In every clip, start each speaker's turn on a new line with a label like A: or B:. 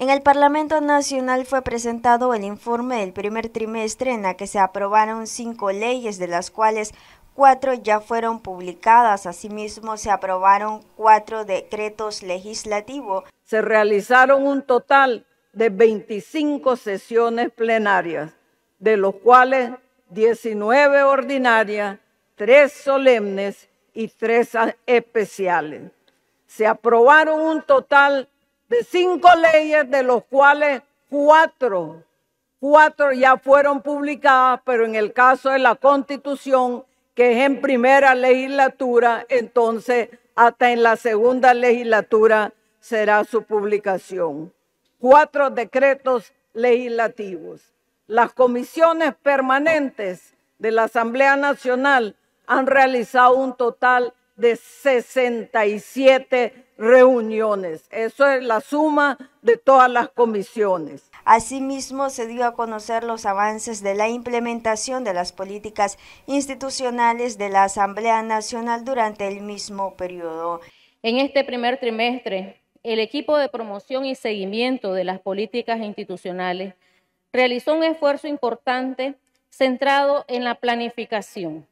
A: En el Parlamento Nacional fue presentado el informe del primer trimestre en la que se aprobaron cinco leyes, de las cuales cuatro ya fueron publicadas. Asimismo, se aprobaron cuatro decretos legislativos. Se realizaron
B: un total de 25 sesiones plenarias, de los cuales 19 ordinarias, 3 solemnes y 3 especiales. Se aprobaron un total de cinco leyes, de los cuales cuatro, cuatro ya fueron publicadas, pero en el caso de la constitución, que es en primera legislatura, entonces hasta en la segunda legislatura será su publicación. Cuatro decretos legislativos. Las comisiones permanentes de la Asamblea Nacional han realizado un total de 67 reuniones. Eso es la suma
A: de todas las comisiones. Asimismo, se dio a conocer los avances de la implementación de las políticas institucionales de la Asamblea Nacional durante el mismo periodo. En este primer trimestre, el equipo de promoción y
C: seguimiento de las políticas institucionales realizó un esfuerzo importante centrado en la planificación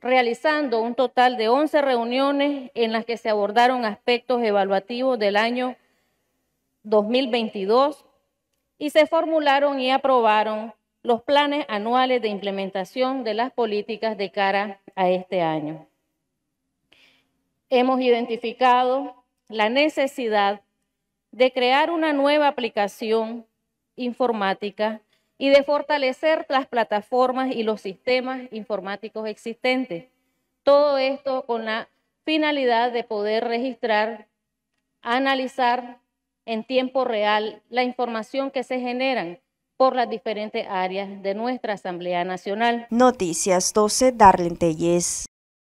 C: realizando un total de 11 reuniones en las que se abordaron aspectos evaluativos del año 2022 y se formularon y aprobaron los planes anuales de implementación de las políticas de cara a este año. Hemos identificado la necesidad de crear una nueva aplicación informática y de fortalecer las plataformas y los sistemas informáticos existentes. Todo esto con la finalidad de poder registrar, analizar en tiempo real la información que se generan por las diferentes áreas de nuestra Asamblea Nacional.
A: Noticias 12, Darlene Telles.